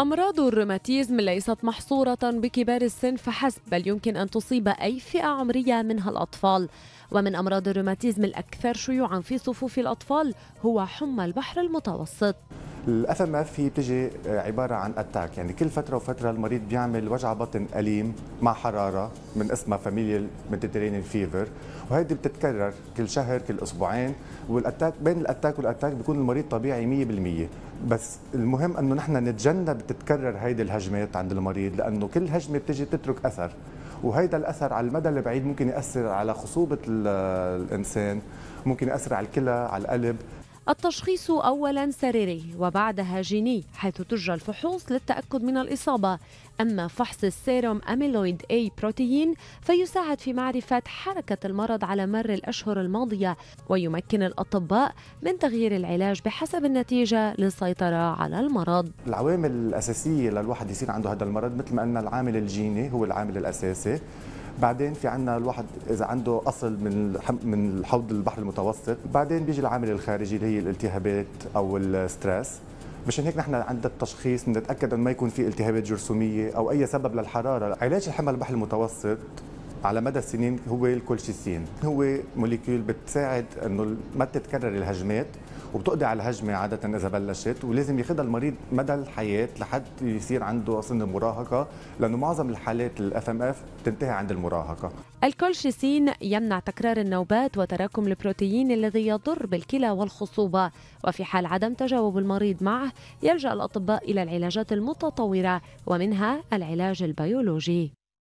أمراض الروماتيزم ليست محصورة بكبار السن فحسب بل يمكن أن تصيب أي فئة عمرية منها الأطفال ومن أمراض الروماتيزم الأكثر شيوعا في صفوف الأطفال هو حمى البحر المتوسط الاف ام اف هي بتجي آه، عباره عن اتاك يعني كل فتره وفتره المريض بيعمل وجع بطن اليم مع حراره من اسمها فاميليال ميديتيرينيان فيفر وهيدي بتتكرر كل شهر كل اسبوعين والاتاك بين الاتاك والاتاك بيكون المريض طبيعي 100% بس المهم انه نحن نتجنب تتكرر هيدي الهجمات عند المريض لانه كل هجمه بتجي بتترك اثر وهيدا الاثر على المدى البعيد ممكن ياثر على خصوبه الانسان ممكن ياثر على الكلى على القلب التشخيص أولا سريري وبعدها جيني حيث تجرى الفحوص للتأكد من الإصابة أما فحص السيروم أميلويد أي بروتيين فيساعد في معرفة حركة المرض على مر الأشهر الماضية ويمكن الأطباء من تغيير العلاج بحسب النتيجة للسيطرة على المرض العوامل الأساسية للواحد يصير عنده هذا المرض مثل ما قلنا العامل الجيني هو العامل الأساسي بعدين في عندنا الواحد اذا عنده اصل من من حوض البحر المتوسط بعدين بيجي العامل الخارجي اللي هي الالتهابات او الستريس مشان هيك نحن عند التشخيص بنتاكد انه ما يكون في التهابات جرثوميه او اي سبب للحراره علاج الحمى البحر المتوسط على مدى السنين هو الكولشيسين هو موليكيول بتساعد انه ما تتكرر الهجمات وبتقضي على الهجمه عاده اذا بلشت ولازم ياخذها المريض مدى الحياه لحد يصير عنده سن المراهقه لانه معظم الحالات الاف ام اف بتنتهي عند المراهقه الكولشيسين يمنع تكرار النوبات وتراكم البروتيين الذي يضر بالكلى والخصوبه وفي حال عدم تجاوب المريض معه يلجا الاطباء الى العلاجات المتطوره ومنها العلاج البيولوجي